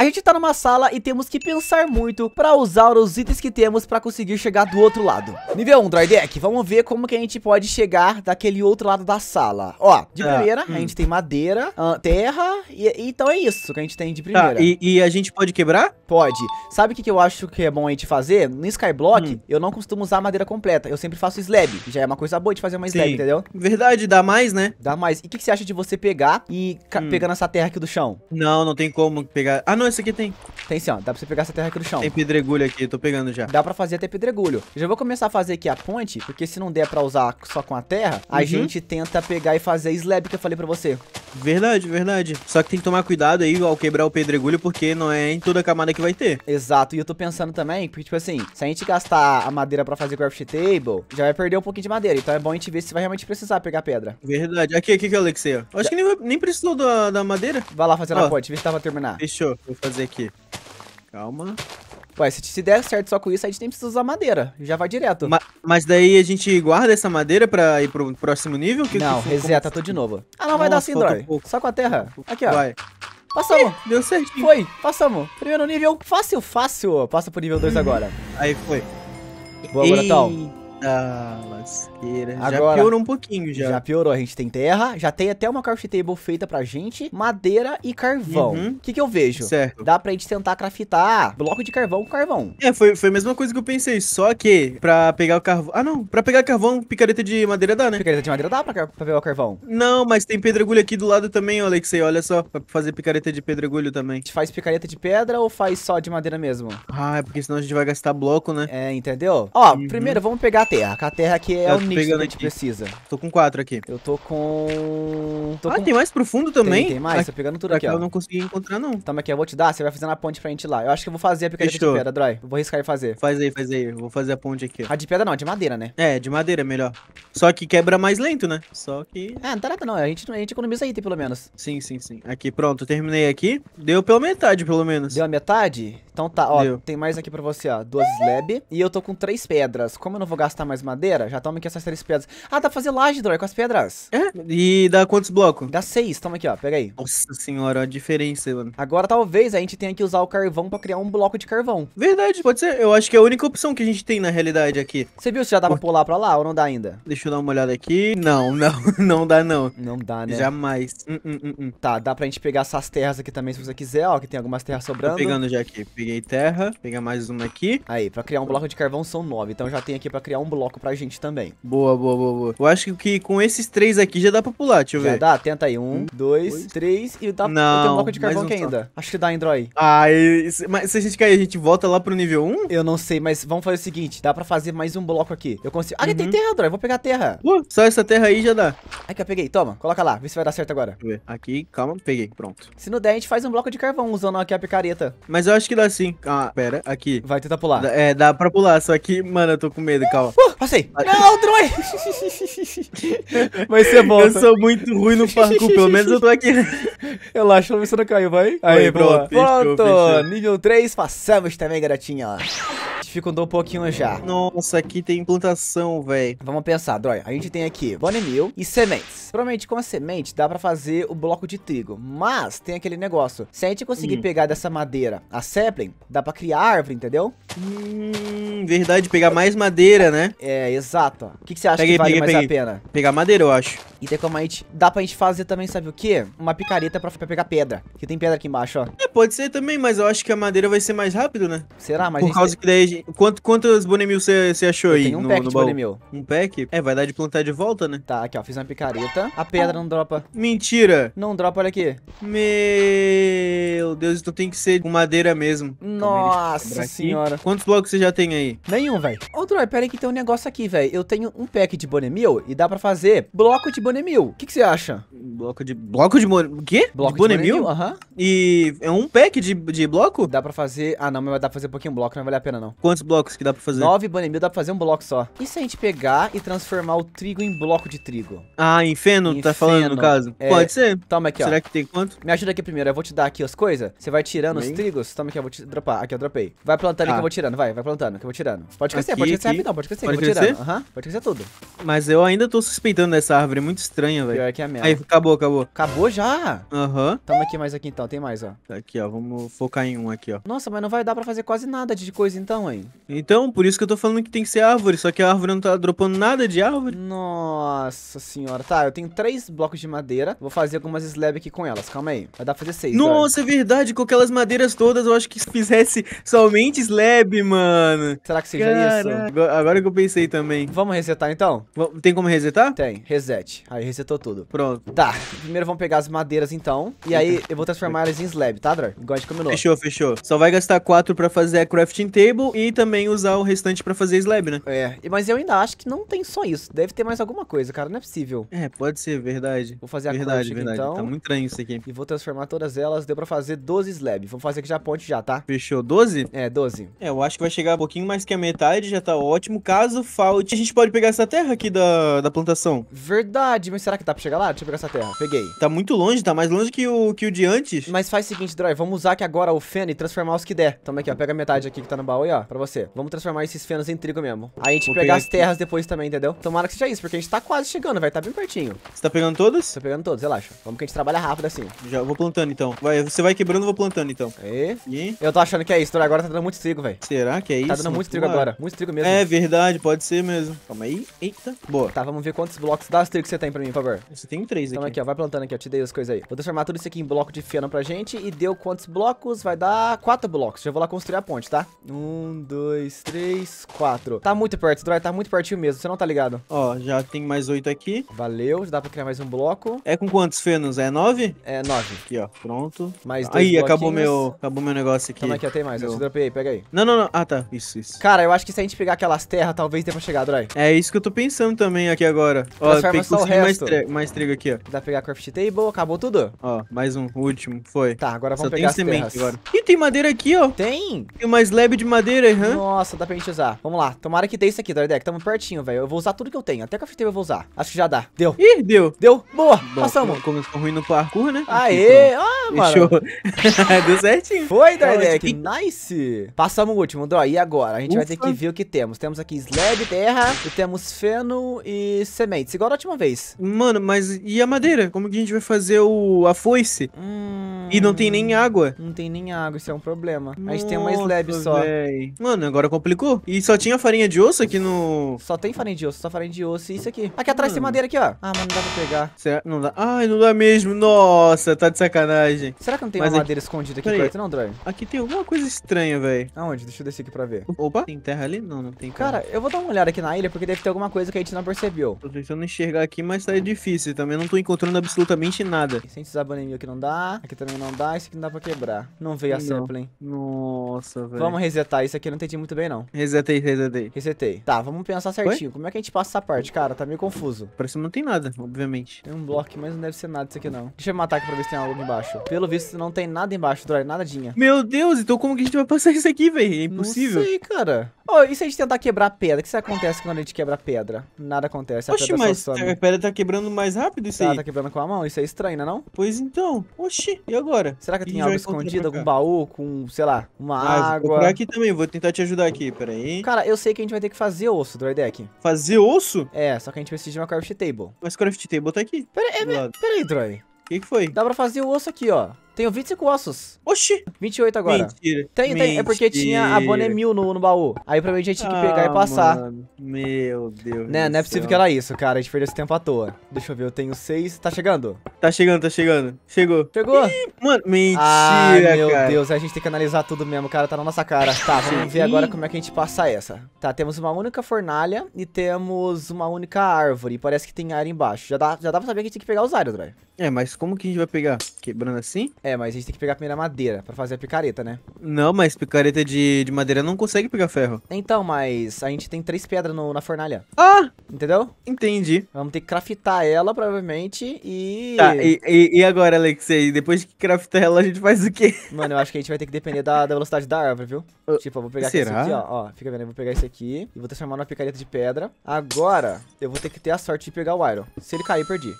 A gente tá numa sala e temos que pensar muito para usar os itens que temos para conseguir chegar do outro lado. Nível 1, Droidek, vamos ver como que a gente pode chegar daquele outro lado da sala. Ó, de é. primeira, a gente hum. tem madeira, ah, terra, e, então é isso que a gente tem de primeira. Tá, e, e, a gente pode quebrar? Pode. Sabe o que, que eu acho que é bom a gente fazer? No Skyblock, hum. eu não costumo usar madeira completa, eu sempre faço slab, que já é uma coisa boa de fazer uma Sim. slab, entendeu? Verdade, dá mais, né? Dá mais. E o que, que, você acha de você pegar e hum. pegando essa terra aqui do chão? Não, não tem como pegar... Ah, não, esse aqui tem. Tem sim, ó. Dá pra você pegar essa terra aqui do chão. Tem pedregulho aqui, tô pegando já. Dá pra fazer até pedregulho. já vou começar a fazer aqui a ponte, porque se não der pra usar só com a terra, uhum. a gente tenta pegar e fazer a slab que eu falei pra você. Verdade, verdade. Só que tem que tomar cuidado aí ao quebrar o pedregulho, porque não é em toda a camada que vai ter. Exato, e eu tô pensando também, porque, tipo assim, se a gente gastar a madeira pra fazer craft table, já vai perder um pouquinho de madeira. Então é bom a gente ver se vai realmente precisar pegar pedra. Verdade. Aqui, aqui que é o Alexia. Acho que nem, nem precisou da, da madeira. Vai lá fazer a ponte, vê se dá pra terminar. Fechou fazer aqui. Calma. Ué, se, se der certo só com isso, a gente nem precisa usar madeira. Já vai direto. Ma mas daí a gente guarda essa madeira pra ir pro próximo nível? Que, não, que, reseta tudo de novo. Ah, não, Nossa, vai dar assim Droid. Um só com a terra. Aqui, ó. Vai. Passamos. Ih, deu certinho. Foi, passamos. Primeiro nível, fácil, fácil. Passa pro nível 2 agora. Aí foi. Boa, Bonatão. Eita. Lasqueira. Agora, já piorou um pouquinho já. Já piorou, a gente tem terra, já tem até uma craft table feita pra gente, madeira e carvão. Uhum. O uhum. que que eu vejo? Certo. Dá pra gente tentar craftar bloco de carvão com carvão. É, foi, foi a mesma coisa que eu pensei, só que pra pegar o carvão... Ah, não, pra pegar carvão, picareta de madeira dá, né? Picareta de madeira dá pra, pra pegar o carvão. Não, mas tem pedregulho aqui do lado também, Alexei, olha só, pra fazer picareta de pedregulho também. A gente faz picareta de pedra ou faz só de madeira mesmo? Ah, é porque senão a gente vai gastar bloco, né? É, entendeu? Ó, uhum. primeiro vamos pegar a terra, que a terra aqui é o nicho que a gente aqui. precisa. Tô com quatro aqui. Eu tô com... Tô ah, com... tem mais pro fundo também? Tem, tem mais, tô pegando tudo aqui, ó. eu não consegui encontrar, não. Toma aqui, eu vou te dar, você vai fazendo a ponte pra gente lá. Eu acho que eu vou fazer a picareta Fechou. de pedra, Dry. vou riscar e fazer. Faz aí, faz aí. Eu vou fazer a ponte aqui. A de pedra não, de madeira, né? É, de madeira, é melhor. Só que quebra mais lento, né? Só que... É, não tá nada não. A gente, a gente economiza item, pelo menos. Sim, sim, sim. Aqui, pronto. Terminei aqui. Deu pela metade, pelo menos. Deu a metade? Então tá, ó. Deu. Tem mais aqui pra você, ó. Duas slab. E eu tô com três pedras. Como eu não vou gastar mais madeira, já tá Toma aqui essas três pedras. Ah, dá pra fazer laje, com as pedras. É? E dá quantos blocos? Dá seis. Toma aqui, ó. Pega aí. Nossa senhora, a diferença, mano. Agora talvez a gente tenha que usar o carvão pra criar um bloco de carvão. Verdade, pode ser. Eu acho que é a única opção que a gente tem na realidade aqui. Você viu se já dá pra pular pra lá ou não dá ainda? Deixa eu dar uma olhada aqui. Não, não, não dá não. Não dá, né? Jamais. Hum, hum, hum, hum, tá, dá pra gente pegar essas terras aqui também se você quiser, ó, que tem algumas terras sobrando. Tô pegando já aqui. Peguei terra. Pegar mais uma aqui. Aí, pra criar um bloco de carvão são nove. Então já tem aqui pra criar um bloco pra gente também também. Boa, boa, boa, boa. Eu acho que com esses três aqui já dá pra pular, deixa eu já ver. dá, tenta aí. Um, dois, dois. três e dá Não, tem um bloco de carvão aqui ainda. Acho que dá Android. Ah, e, mas se a gente cair, a gente volta lá pro nível 1? Eu não sei, mas vamos fazer o seguinte: dá pra fazer mais um bloco aqui. Eu consigo. Ah, uhum. tem terra, Android. Vou pegar a terra. Uh, só essa terra aí já dá. Ai, que eu peguei. Toma, coloca lá. Vê se vai dar certo agora. Aqui, calma, peguei. Pronto. Se não der, a gente faz um bloco de carvão usando aqui a picareta. Mas eu acho que dá sim. Ah, pera, aqui. Vai tentar pular. Dá, é, dá pra pular, só que, mano, eu tô com medo, calma. Uh, passei. Ah, não, Troy! É. Vai ser bom. Eu tá? sou muito ruim no parkour, pelo menos eu tô aqui. Relaxa, vamos ver se não caiu, vai. Aí, pronto. Pronto, pronto. nível 3, passamos também, garotinha dificultou um pouquinho já. Nossa, aqui tem plantação, velho. Vamos pensar, Drói. A gente tem aqui Mill e sementes. Provavelmente com a semente dá pra fazer o bloco de trigo, mas tem aquele negócio. Se a gente conseguir hum. pegar dessa madeira a sapling, dá pra criar árvore, entendeu? Hum, verdade, pegar mais madeira, né? É, exato. O que, que você acha peguei, que vale peguei, mais peguei. a pena? Pegar madeira, eu acho. E tem como a gente... Dá pra gente fazer também, sabe o quê? Uma picareta pra, pra pegar pedra. Que tem pedra aqui embaixo, ó. É, pode ser também, mas eu acho que a madeira vai ser mais rápido, né? Será? Mas Por causa tem... que daí Quanto, quantos Bonemil você achou eu aí? um no, pack no de baú? Bonemil. Um pack? É, vai dar de plantar de volta, né? Tá, aqui, ó. Fiz uma picareta. A pedra não dropa. Mentira! Não dropa, olha aqui. Meu Deus, então tem que ser com madeira mesmo. Nossa senhora. Quantos blocos você já tem aí? Nenhum, velho. Ô, Troy, pera aí que tem um negócio aqui, velho. Eu tenho um pack de Bonemil e dá pra fazer bloco de Bonemil. O que, você acha? Bloco de... Bloco de... O quê? Bloco de Bonemil? Aham. Uh -huh. E é um pack de, de bloco? Dá pra fazer... Ah, não, mas vai dar pra fazer um pouquinho bloco, não vale a pena, não quantos blocos que dá pra fazer? Nove mil, dá pra fazer um bloco só. E se a gente pegar e transformar o trigo em bloco de trigo? Ah, em feno, tá em tá feno. falando no caso? É... Pode ser. Toma aqui, Será ó. Será que tem quanto? Me ajuda aqui primeiro, eu vou te dar aqui as coisas. Você vai tirando Bem. os trigos. Toma aqui, eu vou te dropar. Aqui, eu dropei. Vai plantando ah. que tá. eu vou tirando, vai, vai plantando que eu vou tirando. Pode crescer, aqui, pode crescer rapidão, pode crescer, pode crescer? Uhum. Pode crescer tudo. Mas eu ainda tô suspeitando dessa árvore, é muito estranha, velho. Pior que a é merda. Aí, acabou, acabou. Acabou já? Aham. Uhum. Toma aqui mais aqui então, tem mais, ó. Tá aqui, ó, vamos focar em um aqui, ó. Nossa, mas não vai dar pra fazer quase nada de coisa então, hein? Então, por isso que eu tô falando que tem que ser árvore, só que a árvore não tá dropando nada de árvore. Nossa senhora. Tá, eu tenho três blocos de madeira. Vou fazer algumas slabs aqui com elas, calma aí. Vai dar pra fazer seis. Nossa, é verdade. Com aquelas madeiras todas, eu acho que se fizesse somente slab, mano. Será que seja Caraca. isso? Agora que eu pensei também. Vamos resetar, então? Tem como resetar? Tem. Reset. Aí, resetou tudo. Pronto. Tá. Primeiro vamos pegar as madeiras, então. E aí, eu vou transformar elas em slab, tá, Dor? Igual a gente combinou. Fechou, fechou. Só vai gastar quatro pra fazer a crafting table e e também usar o restante pra fazer slab, né? É, mas eu ainda acho que não tem só isso. Deve ter mais alguma coisa, cara. Não é possível. É, pode ser, verdade. Vou fazer a verdade, verdade. Tá então. Tá muito estranho isso aqui. E vou transformar todas elas. Deu pra fazer 12 slab. Vou fazer aqui já a ponte já, tá? Fechou. 12? É, 12. É, eu acho que vai chegar um pouquinho mais que a metade. Já tá ótimo. Caso falte, a gente pode pegar essa terra aqui da, da plantação. Verdade, mas será que dá pra chegar lá? Deixa eu pegar essa terra. Peguei. Tá muito longe, tá mais longe que o, que o de antes. Mas faz o seguinte, Droy. Vamos usar aqui agora o feno e transformar os que der. Toma aqui, ó. Pega a metade aqui que tá no baú aí, ó. Pra pra você. Vamos transformar esses fenos em trigo mesmo. Aí a gente Vou pegar, pegar as terras depois também, entendeu? Tomara que seja isso, porque a gente tá quase chegando, vai tá bem pertinho. Você tá pegando todas? Tô pegando todas, relaxa. Vamos que a gente trabalha rápido assim. Já vou plantando então. Vai, você vai quebrando, eu vou plantando então. E? E? Eu tô achando que é isso, agora tá dando muito trigo, velho. Será que é isso? Tá dando muito trigo agora, muito trigo mesmo. É verdade, pode ser mesmo. Calma aí. Eita. Boa. Tá, vamos ver quantos blocos das trigo que você tem pra mim, por favor. Você tem três então, aqui. Então aqui, ó, vai plantando aqui, ó, te dei as coisas aí. Vou transformar tudo isso aqui em bloco de feno pra gente e deu quantos blocos? Vai dar quatro blocos. Já vou lá construir a ponte, tá? Um, dois, três, quatro. Tá muito perto, Dry, tá muito pertinho mesmo. Você não tá ligado. Ó, já tem mais oito aqui. Valeu, dá pra criar mais um bloco. É com quantos fenos? É nove? É nove. Aqui, ó, pronto. Mais dois Aí, acabou meu, acabou meu negócio aqui. Calma aqui, ó, tem mais. Meu. Eu te dropei, pega aí. Não, não, não. Ah, tá. Isso, isso. Cara, eu acho que se a gente pegar aquelas terras, talvez dê pra chegar, Dry. É isso que eu tô pensando também aqui agora. Ó, tem que conseguir mais, mais trigo aqui, ó. Dá pra pegar craft table, acabou tudo? Ó, mais um, o último, foi. Tá, agora vamos Só pegar as semente terras. agora. Ih, tem madeira aqui, ó. Tem? Tem mais slab de madeira. Uhum. Nossa, dá pra gente usar. Vamos lá. Tomara que dê isso aqui, Dordeck. Tamo pertinho, velho. Eu vou usar tudo que eu tenho. Até a eu vou usar. Acho que já dá. Deu. Ih, deu. Deu. Boa. Bom, Passamos. Começou ruim no parkour, né? Aê. Então, ah, mano. Fechou. deu certinho. Foi, Dordeck. Tá nice. Passamos o último, Dó. E agora? A gente Ufa. vai ter que ver o que temos. Temos aqui slab, terra. E temos feno e sementes. Igual a última vez. Mano, mas e a madeira? Como que a gente vai fazer o... a foice? Hum... E não tem nem água. Não tem nem água. Isso é um problema. Nossa, a gente tem uma slab só. Véi. Mano, agora complicou. E só tinha farinha de osso aqui no... Só tem farinha de osso, só farinha de osso e isso aqui. Aqui atrás mano. tem madeira aqui, ó. Ah, mas não dá pra pegar. Será? Não dá. Ai, não dá mesmo. Nossa, tá de sacanagem. Será que não tem mas uma aqui... madeira escondida aqui perto, não, Droid? Aqui tem alguma coisa estranha, velho. Aonde? Deixa eu descer aqui pra ver. Opa, tem terra ali? Não, não tem Cara, eu vou dar uma olhada aqui na ilha, porque deve ter alguma coisa que a gente não percebeu. Tô tentando enxergar aqui, mas tá difícil. Também não tô encontrando absolutamente nada. Sem usar banimil aqui não dá. Aqui também não dá. Isso aqui não dá pra quebrar. Não veio a não. sapling. Nossa, velho. Vamos resetar isso aqui. Não entendi muito bem, não. Resetei, resetei. Resetei. Tá, vamos pensar certinho. Como é que a gente passa essa parte, cara? Tá meio confuso. Parece que não tem nada, obviamente. Tem um bloco, mas não deve ser nada isso aqui, não. Deixa eu matar aqui pra ver se tem algo embaixo. Pelo visto, não tem nada embaixo, Dry. Nadinha. Meu Deus, então como que a gente vai passar isso aqui, velho? É impossível. Não sei, cara. Oh, e se a gente tentar quebrar pedra? O que, acontece quando a gente quebra pedra? Nada acontece. A Oxi, pedra mas a pedra tá quebrando mais rápido isso tá, aí? Tá quebrando com a mão. Isso é estranho, não, é? Pois então. Oxi, e agora? Será que e tem algo escondido? Algum baú com, sei lá, uma ah, água? aqui também. Vou tentar te ajudar aqui, peraí. Cara, eu sei que a gente vai ter que fazer osso, Droidek. Fazer osso? É, só que a gente precisa de uma craft table. Mas craft table tá aqui. Peraí, é, peraí, Droid. O que, que foi? Dá pra fazer o osso aqui, ó. Tenho 25 ossos. Oxi. 28 agora. Mentira. Tem, Mentira. tem. É porque tinha a Bonemil no, no baú. Aí mim a gente tinha que pegar ah, e passar. Mano. Meu Deus. Né, não é possível que era isso, cara. A gente perdeu esse tempo à toa. Deixa eu ver, eu tenho 6. Tá chegando? Tá chegando, tá chegando. Chegou. Chegou. Ih, mano, mentira, Ai, meu cara. Deus. A gente tem que analisar tudo mesmo, cara. Tá na nossa cara. Tá, vamos ver agora como é que a gente passa essa. Tá, temos uma única fornalha e temos uma única árvore. Parece que tem área embaixo. Já dá, já dá pra saber que a gente tem que pegar os áreas, velho. É, mas como que a gente vai pegar? Quebrando assim? É, mas a gente tem que pegar primeiro a madeira para fazer a picareta, né? Não, mas picareta de, de madeira não consegue pegar ferro. Então, mas a gente tem três pedras no, na fornalha. Ah! Entendeu? Entendi. Vamos ter que craftar ela, provavelmente, e... Tá, e, e, e agora, Alexei? Depois que craftar ela, a gente faz o quê? Mano, eu acho que a gente vai ter que depender da, da velocidade da árvore, viu? Uh, tipo, eu vou pegar será? aqui, ó, ó. Fica vendo, eu vou pegar isso aqui e vou transformar numa picareta de pedra. Agora, eu vou ter que ter a sorte de pegar o iron. Se ele cair, perdi.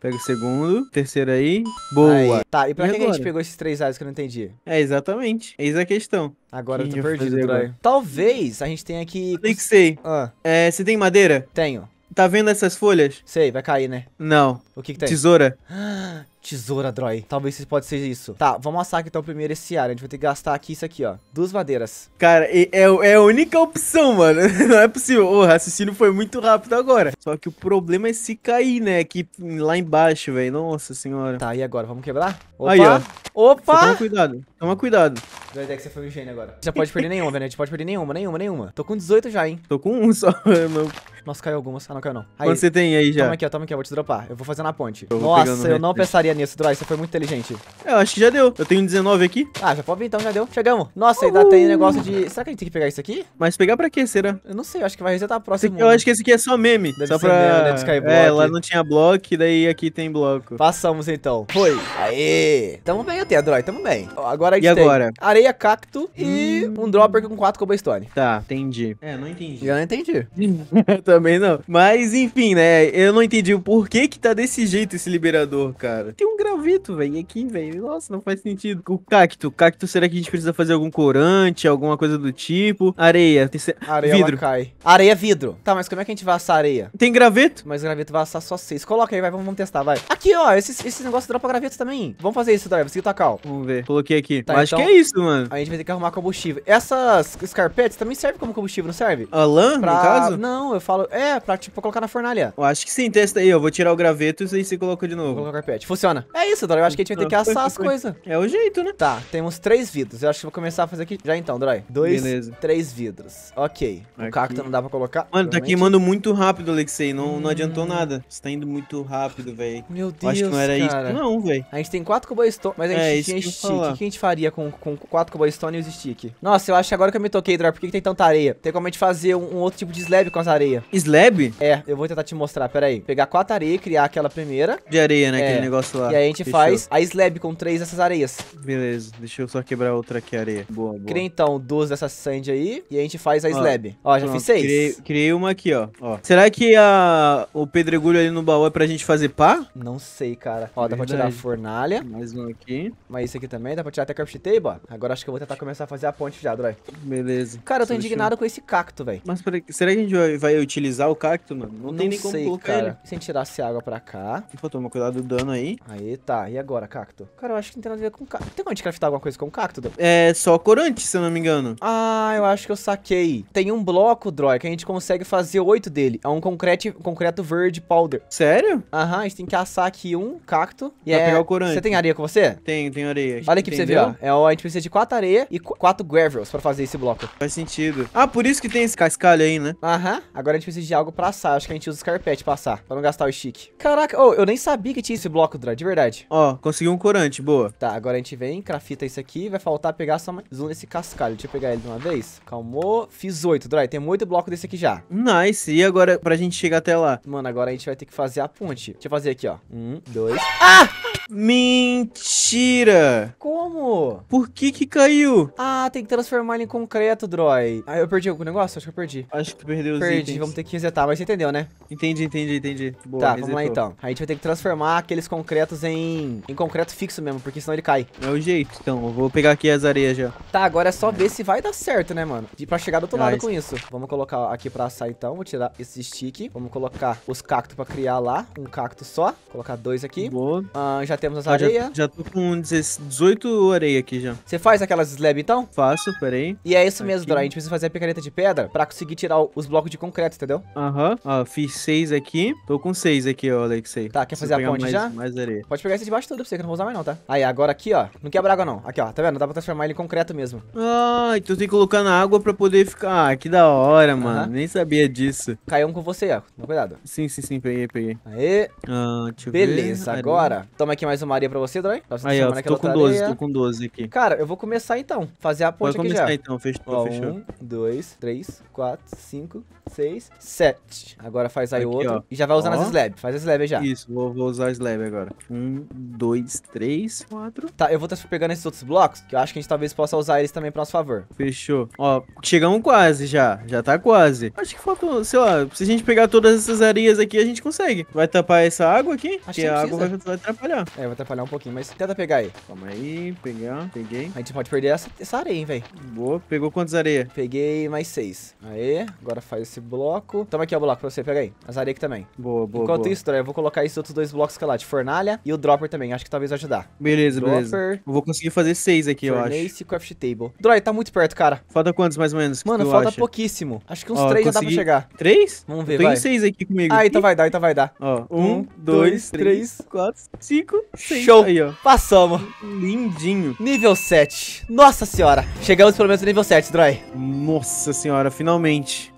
Pega o segundo, terceiro aí. Boa. Aí. Tá, e pra e que, que, a gente pegou esses três ares que eu não entendi? É, exatamente. Eis a questão. Agora que eu tô perdido, agora? Talvez a gente tenha que. Tem que Ah. É, você tem madeira? Tenho. Tá vendo essas folhas? Sei, vai cair, né? Não. O que, que tem? Tesoura. Tesoura, Droy. Talvez isso pode ser isso. Tá, vamos assar aqui então primeiro esse ar. A gente vai ter que gastar aqui isso aqui, ó. Duas madeiras. Cara, é, é a única opção, mano. Não é possível. O raciocínio foi muito rápido agora. Só que o problema é se cair, né? Aqui lá embaixo, velho. Nossa senhora. Tá, e agora? Vamos quebrar? Opa! Aí, ó. Opa! Toma cuidado. Toma cuidado. Deu é que você foi um gênio agora. Já pode perder nenhuma, velho. Né? A gente pode perder nenhuma, nenhuma, nenhuma. Tô com 18 já, hein? Tô com um só, mano. Nossa, caiu algumas. Ah, não caiu não. Aí, Quanto você tem aí já? Toma aqui, ó. Toma aqui, ó. Vou te dropar. Eu vou fazer na ponte. Nossa, eu não pensaria acertaria nisso, Droid. Você foi muito inteligente. Eu acho que já deu. Eu tenho 19 aqui. Ah, já pode vir então, já deu. Chegamos. Nossa, ainda tem negócio de... Será que a gente tem que pegar isso aqui? Mas pegar pra quê, será? Eu não sei, eu acho que vai resetar próximo. Eu acho que esse aqui é só meme. Deve só ser pra... meme, né, de É, lá não tinha bloco, daí aqui tem bloco. Passamos então. Foi. Aê. Tamo bem até, Droid. tamo bem. Agora a gente e tem agora? areia, cacto e hum. um dropper com quatro cobblestone. Tá, entendi. É, não entendi. Eu não entendi. Também não. Mas enfim, né? Eu não entendi o porquê que tá desse jeito esse liberador, cara tem um gravito, velho, aqui, velho. Nossa, não faz sentido. O cacto. Cacto, será que a gente precisa fazer algum corante, alguma coisa do tipo? Areia. Tem ser... Areia vidro. cai. Areia, vidro. Tá, mas como é que a gente vai assar areia? Tem graveto? Mas graveto vai assar só seis. Coloca aí, vai, vamos, vamos testar, vai. Aqui, ó, esses, esses negócios dropa graveto também. Vamos fazer isso, Drive. Que tá cal Vamos ver. Coloquei aqui. Tá, Acho então, que é isso, mano. A gente vai ter que arrumar combustível. Essas carpetes também servem como combustível, não serve? A lã, pra... no caso? Não, eu falo... É, pra, tipo, colocar na fornalha. Eu acho que sim, testa aí, ó. Vou tirar o graveto e aí você coloca de novo. Vou colocar carpete. Funciona funciona. É isso, Droy. Eu acho que a gente vai ter que ah, assar as coisas. É o jeito, né? Tá, temos três vidros. Eu acho que vou começar a fazer aqui já então, Droy. Dois, Beleza. três vidros. Ok. Aqui. O cacto não dá pra colocar. Mano, tá queimando muito rápido, Alexei. Não, hum. não adiantou hum. nada. Você tá indo muito rápido, velho. Meu Deus, Acho que não era cara. isso. Não, velho. A gente tem quatro cobblestone, mas a gente é, tinha isso stick. O que a gente faria com, com quatro cobblestone e os stick? Nossa, eu acho que agora que eu me toquei, Droy. por que, que tem tanta areia? Tem como a gente fazer um, um outro tipo de slab com as areias. Slab? É, eu vou tentar te mostrar. Pera aí. Pegar quatro areias, criar aquela primeira. De areia, né? É. Aquele negócio lá lá. E aí a gente Fechou. faz a slab com três dessas areias. Beleza, deixa eu só quebrar outra aqui, areia. Boa, boa. Cria então duas dessas sand aí e a gente faz a ó, slab. Ó, já pronto, fiz seis. Criei, criei uma aqui, ó. ó. Será que a, o pedregulho ali no baú é pra gente fazer pá? Não sei, cara. Ó, Verdade. dá pra tirar a fornalha. Mais um aqui. Mas isso aqui também dá pra tirar até carpet table, ó. Agora acho que eu vou tentar começar a fazer a ponte já, droid Beleza. Cara, eu tô indignado com esse cacto, velho. Mas peraí, será que a gente vai, vai utilizar o cacto, mano? Não, Não tem nem sei, como colocar cara. ele. Se a gente tirasse água pra cá. Pô, toma cuidado do dano aí. Aí tá, e agora, cacto? Cara, eu acho que não tem nada a ver com cacto. Tem como a gente craftar alguma coisa com cacto? É só corante, se eu não me engano. Ah, eu acho que eu saquei. Tem um bloco, Droid, que a gente consegue fazer oito dele. É um concreto, concreto verde powder. Sério? Aham, a gente tem que assar aqui um cacto. E pra é... pegar o corante. Você tem areia com você? Tenho, tenho areia. Olha aqui Entendeu? pra você ver, ó. É, ó, a gente precisa de quatro areia e qu quatro gravels pra fazer esse bloco. Faz sentido. Ah, por isso que tem esse cascalho aí, né? Aham. Agora a gente precisa de algo pra assar. Acho que a gente usa o carpete pra assar, pra não gastar o chique. Caraca, oh, eu nem sabia que tinha esse bloco, Droid de verdade. Ó, consegui um corante, boa. Tá, agora a gente vem, crafita isso aqui. Vai faltar pegar só mais um desse cascalho. Deixa eu pegar ele de uma vez. Calmou. Fiz oito, Dry. Tem oito blocos desse aqui já. Nice. E agora pra gente chegar até lá? Mano, agora a gente vai ter que fazer a ponte. Deixa eu fazer aqui, ó. Um, dois... Ah! Mentira! Como? Por que que caiu? Ah, tem que transformar ele em concreto, Droid. Ah, eu perdi algum negócio? Acho que eu perdi. Acho que perdeu os Perdi, itens. vamos ter que resetar, mas você entendeu, né? Entendi, entendi, entendi. Boa, tá, resetou. vamos lá então. A gente vai ter que transformar aqueles concretos em, em concreto fixo mesmo, porque senão ele cai. É o jeito, então. Eu vou pegar aqui as areias já. Tá, agora é só ver se vai dar certo, né, mano? E pra chegar do outro nice. lado com isso. Vamos colocar aqui pra assar então. Vou tirar esse stick. Vamos colocar os cactos pra criar lá. Um cacto só. colocar dois aqui. Boa. Ah, já temos as areias. Já, já, tô com 18 areia aqui já. Você faz aquelas slab então? Faço, peraí. E é isso aqui. mesmo, Dora. A gente precisa fazer a picareta de pedra pra conseguir tirar os blocos de concreto, entendeu? Aham. Ó, fiz 6 aqui. Tô com 6 aqui, ó, Alexei. Tá, quer fazer a ponte mais, já? Mais areia. Pode pegar esse de baixo tudo pra você, que eu não vou usar mais não, tá? Aí, agora aqui, ó. Não quebra água não. Aqui, ó. Tá vendo? Dá pra transformar ele em concreto mesmo. Ah, então tem que colocar na água pra poder ficar... Ah, que da hora, mano. Uh -huh. Nem sabia disso. Caiu um com você, ó. Cuidado. Sim, sim, sim. Peguei, peguei. Aê. Ah, deixa Beleza, ver. agora. Toma aqui aqui mais uma areia pra você, Dói. Aí, eu tô tá com 12, areia. tô com 12 aqui. Cara, eu vou começar então. Fazer a ponte Pode já. começar então, fechou, fechou. Um, dois, três, quatro, cinco, seis, sete. Agora faz aí o outro. Ó. E já vai usando ó. as slab. Faz as slab já. Isso, vou, vou usar as slab agora. Um, dois, três, quatro. Tá, eu vou estar tá pegando esses outros blocos, que eu acho que a gente talvez possa usar eles também pra nosso favor. Fechou. Ó, chegamos quase já. Já tá quase. Acho que faltou, sei lá, se a gente pegar todas essas areias aqui, a gente consegue. Vai tapar essa água aqui, acho que a precisa. água vai, vai atrapalhar. É, vai atrapalhar um pouquinho, mas tenta pegar aí. Calma aí, pegar, peguei. A gente pode perder essa, essa areia, hein, velho. Boa, pegou quantas areias? Peguei mais seis. Aê, agora faz esse bloco. Toma aqui, ó, o bloco pra você, pega aí. As areias aqui também. Boa, boa, Enquanto boa. isso, eu vou colocar esses outros dois blocos que é lá, de fornalha e o dropper também, acho que talvez ajudar. Beleza, dropper, beleza. Eu vou conseguir fazer seis aqui, eu acho. craft table. Droid, tá muito perto, cara. Falta quantos, mais ou menos? Mano, falta acha? pouquíssimo. Acho que uns ó, três consegui... já dá pra chegar. Três? Vamos ver, eu vai. Tem seis aqui comigo. Ah, então vai dar, então vai dar. Ó, um, um dois, dois, três quatro, cinco, Sim. Show. Aí, ó. Passamos. Lindinho. Nível 7. Nossa senhora. Chegamos pelo menos no nível 7, Dry. Nossa senhora, finalmente.